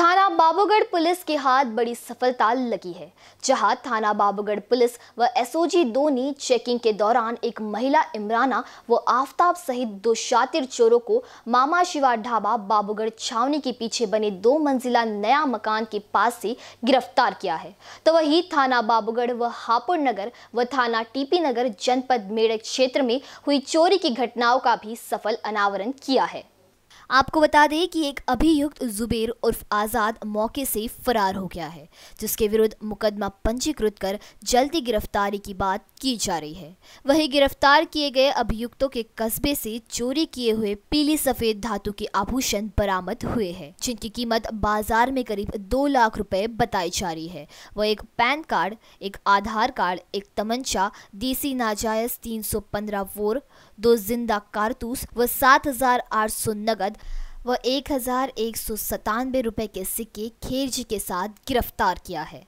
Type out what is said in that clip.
थाना बाबूगढ़ पुलिस के हाथ बड़ी सफलता लगी है जहां थाना बाबूगढ़ पुलिस व एसओजी दो ने चेकिंग के दौरान एक महिला इमराना व आफताब सहित दो शातिर चोरों को मामा शिवा ढाबा बाबूगढ़ छावनी के पीछे बने दो मंजिला नया मकान के पास से गिरफ्तार किया है तो वही थाना बाबूगढ़ व हापुड़ नगर व थाना टीपी नगर जनपद मेड़क क्षेत्र में हुई चोरी की घटनाओं का भी सफल अनावरण किया है आपको बता दें कि एक अभियुक्त जुबेर उर्फ आज़ाद मौके से फरार हो गया है जिसके विरुद्ध मुकदमा पंजीकृत कर जल्दी गिरफ्तारी की बात की जा रही है वहीं गिरफ्तार किए गए अभियुक्तों के कस्बे से चोरी किए हुए पीली सफ़ेद धातु के आभूषण बरामद हुए हैं जिनकी कीमत बाजार में करीब दो लाख रुपए बताई जा रही है वह एक पैन कार्ड एक आधार कार्ड एक तमंचा देसी नाजायज तीन वोर दो जिंदा कारतूस व सात नगद व एक हज़ार एक सौ सतानवे रुपये के सिक्के खेरजी के साथ गिरफ्तार किया है